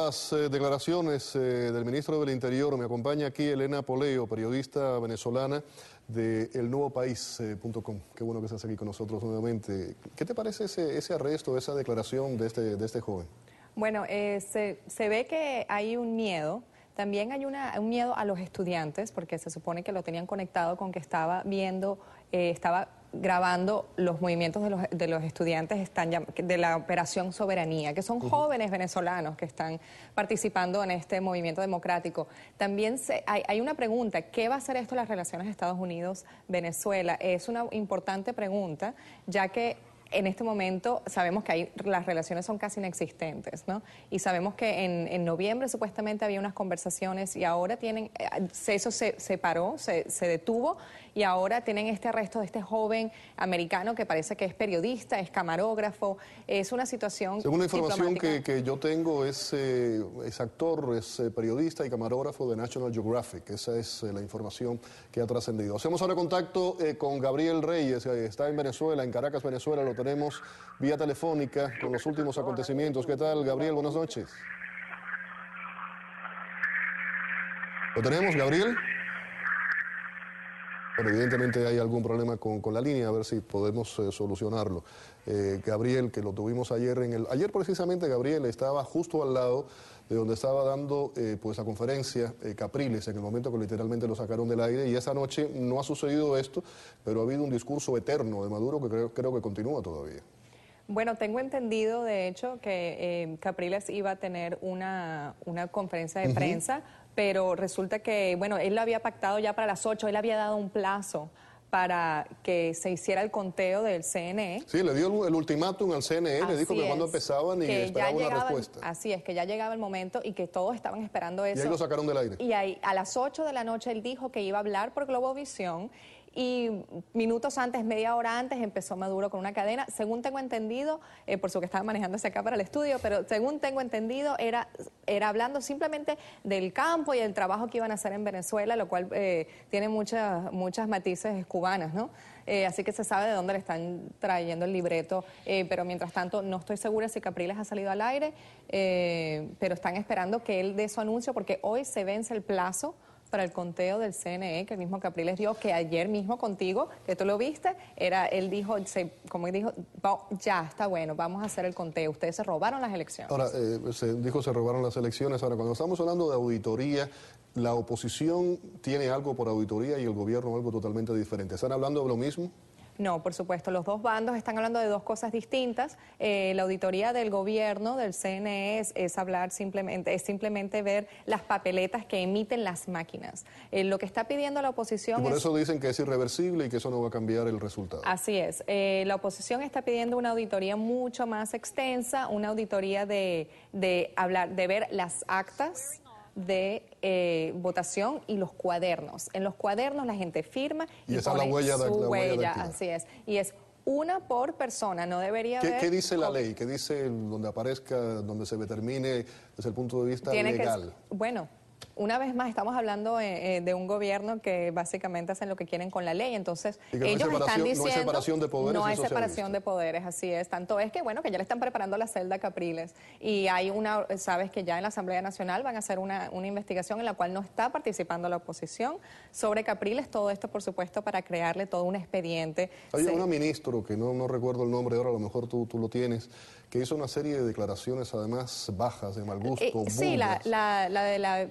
Las eh, declaraciones eh, del ministro del Interior, me acompaña aquí Elena Poleo, periodista venezolana de elnuevopaís.com. País.com. Eh, Qué bueno que estás aquí con nosotros nuevamente. ¿Qué te parece ese, arresto, esa declaración de este, de este joven? Bueno, se, se ve que hay un miedo. También hay una, un miedo a los estudiantes, porque se supone que lo tenían conectado con que estaba viendo, estaba grabando los movimientos de los, de los estudiantes están de la Operación Soberanía, que son jóvenes venezolanos que están participando en este movimiento democrático. También hay, hay, una pregunta, ¿qué va a hacer esto las relaciones Estados Unidos-Venezuela? Es una importante pregunta, ya que en este momento sabemos que hay, las relaciones son casi inexistentes, ¿no? Y sabemos que en, en noviembre supuestamente había unas conversaciones y ahora tienen, eh, eso se, se paró, se, se detuvo y ahora tienen este arresto de este joven americano que parece que es periodista, es camarógrafo. Es una situación. Según la información que, yo tengo, es, eh, actor, es eh, periodista y camarógrafo de National Geographic. Esa es eh, la información que ha trascendido. Hacemos ahora contacto con Gabriel Reyes, está en Venezuela, en Caracas, Venezuela. Lo tenemos vía telefónica con los últimos acontecimientos. ¿Qué tal, Gabriel? Buenas noches. ¿Lo tenemos, Gabriel? evidentemente hay algún problema con, la línea, a ver si podemos eh, solucionarlo. Eh, Gabriel, que lo tuvimos ayer en el... Ayer precisamente Gabriel estaba justo al lado de donde estaba dando eh, pues la conferencia Capriles, en el momento que literalmente lo sacaron del aire, y esa noche no ha sucedido esto, pero ha habido un discurso eterno de Maduro que creo, creo que continúa todavía. Bueno, tengo entendido, de hecho, que Capriles iba a tener una, conferencia de prensa pero resulta que, bueno, él lo había pactado ya para las 8, él había dado un plazo para que se hiciera el conteo del CNE. Sí, le dio el ultimátum al CNE, le dijo que cuando empezaban y esperaba la respuesta. Así es, que ya llegaba el momento y que todos estaban esperando eso. Y ahí lo sacaron del aire. Y ahí, a las 8 de la noche él dijo que iba a hablar por Globovisión y minutos antes, media hora antes, empezó Maduro con una cadena. Según tengo entendido, eh, por su que estaba manejándose acá para el estudio, pero según tengo entendido, era, era hablando simplemente del campo y el trabajo que iban a hacer en Venezuela, lo cual eh, tiene muchas, muchas matices cubanas, ¿no? Eh, así que se sabe de dónde le están trayendo el libreto, pero mientras tanto no estoy segura si Capriles ha salido al aire, pero están esperando que él dé su anuncio porque hoy se vence el plazo para el conteo del CNE, que el mismo Capriles dio, que ayer mismo contigo, que tú lo viste, era, él dijo, como dijo, ya está bueno, vamos a hacer el conteo. Ustedes se robaron las elecciones. Ahora, eh, se dijo se robaron las elecciones. Ahora, cuando estamos hablando de auditoría, la oposición tiene algo por auditoría y el gobierno algo totalmente diferente. ¿Están hablando de lo mismo? No, por supuesto, los dos bandos están hablando de dos cosas distintas. Eh, la auditoría del gobierno, del CNE, es, hablar simplemente, es simplemente ver las papeletas que emiten las máquinas. Eh, lo que está pidiendo la oposición y por eso dicen que es irreversible y que eso no va a cambiar el resultado. Así es. Eh, la oposición está pidiendo una auditoría mucho más extensa, una auditoría de, de hablar, de ver las actas de eh, votación y los cuadernos. En los cuadernos la gente firma y, la huella la huella, así es. Y es una por persona, no debería ¿Qué, haber... ¿Qué dice la ley? ¿Qué dice donde aparezca, donde se determine desde el punto de vista legal? bueno, una vez más estamos hablando eh, eh, de un gobierno que básicamente hacen lo que quieren con la ley, entonces ellos están diciendo no hay separación de poderes, no hay separación de poderes, así es. Tanto es que bueno que ya le están preparando la celda a Capriles y hay una, sabes que ya en la Asamblea Nacional van a hacer una, investigación en la cual no está participando la oposición sobre Capriles. Todo esto, por supuesto, para crearle todo un expediente. Hay una ministro que no, no recuerdo el nombre ahora, a lo mejor tú, tú lo tienes que hizo una serie de declaraciones además bajas, de mal eh, gusto. sí, la, la de la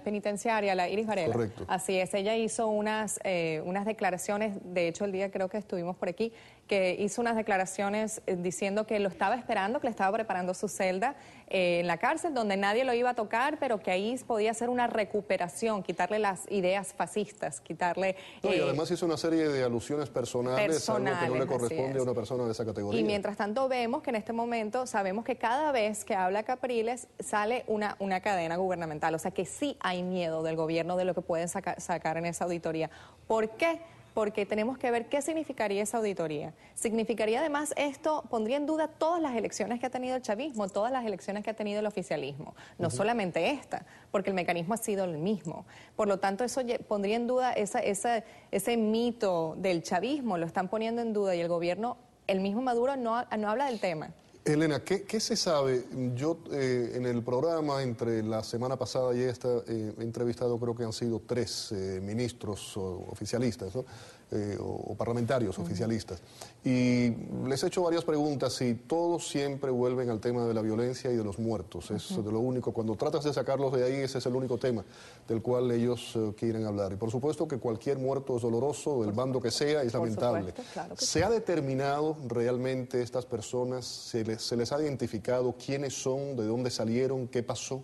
la Iris Varela. Correcto. Así es, ella hizo unas, eh, unas declaraciones, de hecho el día creo que estuvimos por aquí, que hizo unas declaraciones eh, diciendo que lo estaba esperando, que le estaba preparando su celda. Eh, en la cárcel donde nadie lo iba a tocar, pero que ahí podía hacer una recuperación, quitarle las ideas fascistas, quitarle... y eh, además hizo una serie de alusiones personales, algo que no le corresponde a una persona de esa categoría. Y mientras tanto vemos que en este momento sabemos que cada vez que habla Capriles sale una, una cadena gubernamental, o sea que sí hay miedo del gobierno de lo que pueden sacar en esa auditoría. ¿Por qué? porque tenemos que ver qué significaría esa auditoría. Significaría además esto, pondría en duda todas las elecciones que ha tenido el chavismo, todas las elecciones que ha tenido el oficialismo, no solamente esta, porque el mecanismo ha sido el mismo. Por lo tanto, eso pondría en duda ese mito del chavismo, lo están poniendo en duda y el gobierno, el mismo Maduro no habla del tema. Elena, ¿qué, se sabe? Yo eh, en el programa entre la semana pasada y esta eh, he entrevistado creo que han sido tres eh, ministros oficialistas, eh, o, parlamentarios oficialistas. Y les he hecho varias preguntas y todos siempre vuelven al tema de la violencia y de los muertos. Es de lo único, cuando tratas de sacarlos de ahí, ese es el único tema del cual ellos eh, quieren hablar. Y por supuesto que cualquier muerto es doloroso, del bando que sea, es lamentable. ¿Se ha determinado realmente estas personas? ¿Se les ha identificado quiénes son, de dónde salieron, qué pasó?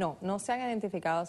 No, no se han identificado,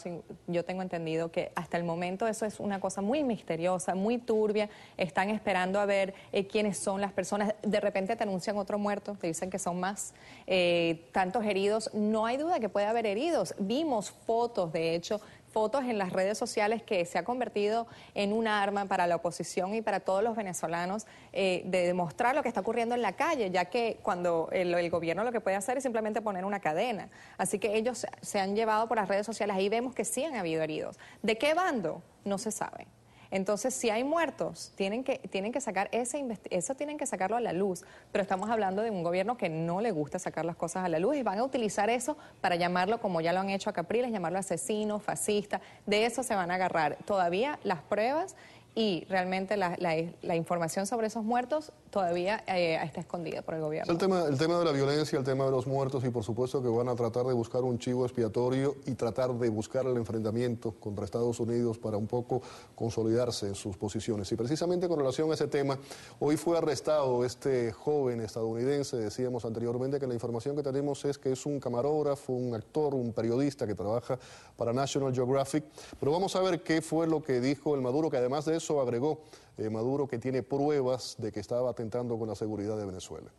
yo tengo entendido que hasta el momento eso es una cosa muy misteriosa, muy turbia, están esperando a ver eh, quiénes son las personas, de repente te anuncian otro muerto, te dicen que son más, eh, tantos heridos, no hay duda que puede haber heridos, vimos fotos de hecho fotos en las redes sociales que se ha convertido en un arma para la oposición y para todos los venezolanos eh, de demostrar lo que está ocurriendo en la calle, ya que cuando el, el, gobierno lo que puede hacer es simplemente poner una cadena. Así que ellos se han llevado por las redes sociales, ahí vemos que sí han habido heridos. ¿De qué bando? No se sabe. Entonces, si hay muertos, tienen que, tienen que sacar ese eso tienen que sacarlo a la luz. Pero estamos hablando de un gobierno que no le gusta sacar las cosas a la luz y van a utilizar eso para llamarlo, como ya lo han hecho a Capriles, llamarlo asesino, fascista. De eso se van a agarrar. Todavía las pruebas y realmente la, la información sobre esos muertos todavía eh, está escondida por el gobierno. El tema, el tema de la violencia, el tema de los muertos y por supuesto que van a tratar de buscar un chivo expiatorio y tratar de buscar el enfrentamiento contra Estados Unidos para un poco consolidarse en sus posiciones. Y precisamente con relación a ese tema, hoy fue arrestado este joven estadounidense, decíamos anteriormente que la información que tenemos es que es un camarógrafo, un actor, un periodista que trabaja para National Geographic, pero vamos a ver qué fue lo que dijo el Maduro, que además de eso agregó eh, Maduro que tiene pruebas de que estaba atentando con la seguridad de Venezuela.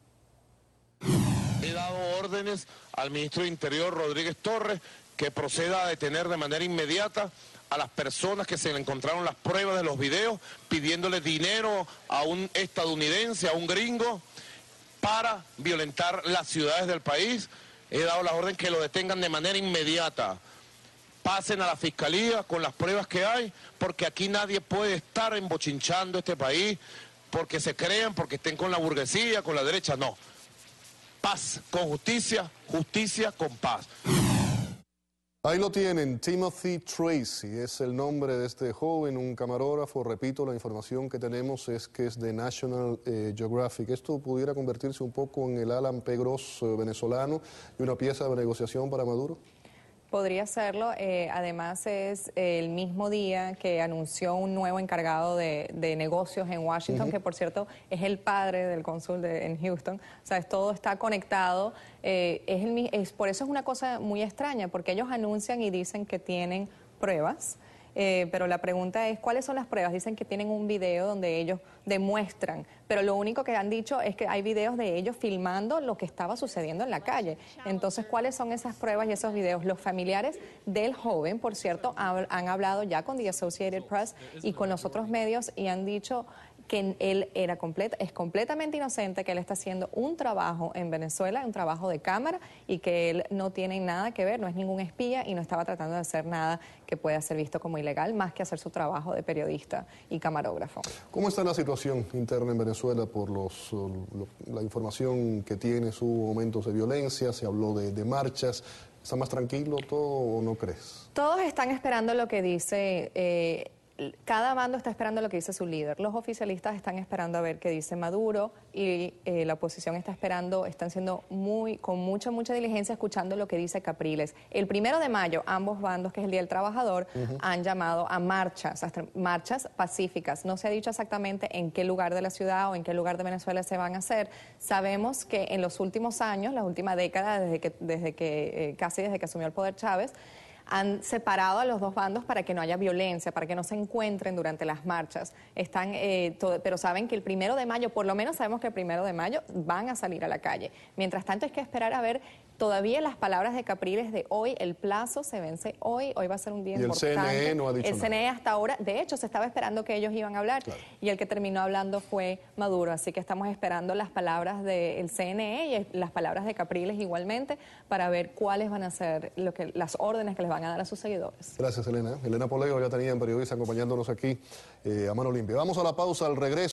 He dado órdenes al ministro de Interior Rodríguez Torres que proceda a detener de manera inmediata a las personas que se le encontraron las pruebas de los videos pidiéndole dinero a un estadounidense, a un gringo, para violentar las ciudades del país. He dado la orden que lo detengan de manera inmediata pasen a la fiscalía con las pruebas que hay, porque aquí nadie puede estar embochinchando este país, porque se crean, porque estén con la burguesía, con la derecha, no. Paz con justicia, justicia con paz. Ahí lo tienen, Timothy Tracy es el nombre de este joven, un camarógrafo. Repito, la información que tenemos es que es de National eh, Geographic. Esto pudiera convertirse un poco en el Alan Pegros venezolano y una pieza de negociación para Maduro. Podría serlo. Eh, además, es el mismo día que anunció un nuevo encargado de, negocios en Washington, que por cierto es el padre del cónsul en Houston. O sea, todo está conectado. Eh, es por eso es una cosa muy extraña, porque ellos anuncian y dicen que tienen pruebas. Eh, pero la pregunta es, ¿cuáles son las pruebas? Dicen que tienen un video donde ellos demuestran, pero lo único que han dicho es que hay videos de ellos filmando lo que estaba sucediendo en la calle. Entonces, ¿cuáles son esas pruebas y esos videos? Los familiares del joven, por cierto, han hablado ya con The Associated Press y con los otros medios y han dicho que él era completa, es completamente inocente, que él está haciendo un trabajo en Venezuela, un trabajo de cámara, y que él no tiene nada que ver, no es ningún espía y no estaba tratando de hacer nada que pueda ser visto como ilegal, más que hacer su trabajo de periodista y camarógrafo. ¿Cómo está la situación interna en Venezuela por los, eh, la información que tiene? ¿Hubo momentos de violencia? ¿Se habló de, marchas? ¿Está más tranquilo todo o no crees? Todos están esperando lo que dice... Eh, cada bando está esperando lo que dice su líder. Los oficialistas están esperando a ver qué dice Maduro y eh, la oposición está esperando, están siendo muy, con mucha, mucha diligencia escuchando lo que dice Capriles. El primero de mayo, ambos bandos, que es el Día del Trabajador, han llamado a marchas, marchas pacíficas. No se ha dicho exactamente en qué lugar de la ciudad o en qué lugar de Venezuela se van a hacer. Sabemos que en los últimos años, la última década, desde que, desde que eh, casi desde que asumió el poder Chávez, han separado a los dos bandos para que no haya violencia, para que no se encuentren durante las marchas. Están, eh, pero saben que el primero de mayo, por lo menos sabemos que el primero de mayo van a salir a la calle. Mientras tanto, hay que esperar a ver Todavía las palabras de Capriles de hoy, el plazo se vence hoy, hoy va a ser un día importante. el CNE no ha dicho El CNE hasta ahora, de hecho, se estaba esperando que ellos iban a hablar y el que terminó hablando fue Maduro, así que estamos esperando las palabras del CNE y las palabras de Capriles igualmente para ver cuáles van a ser lo que, las órdenes que les van a dar a sus seguidores. Gracias, Elena. Elena Polego, ya tenía en periodista acompañándonos aquí eh, a mano limpia. Vamos a la pausa, al regreso.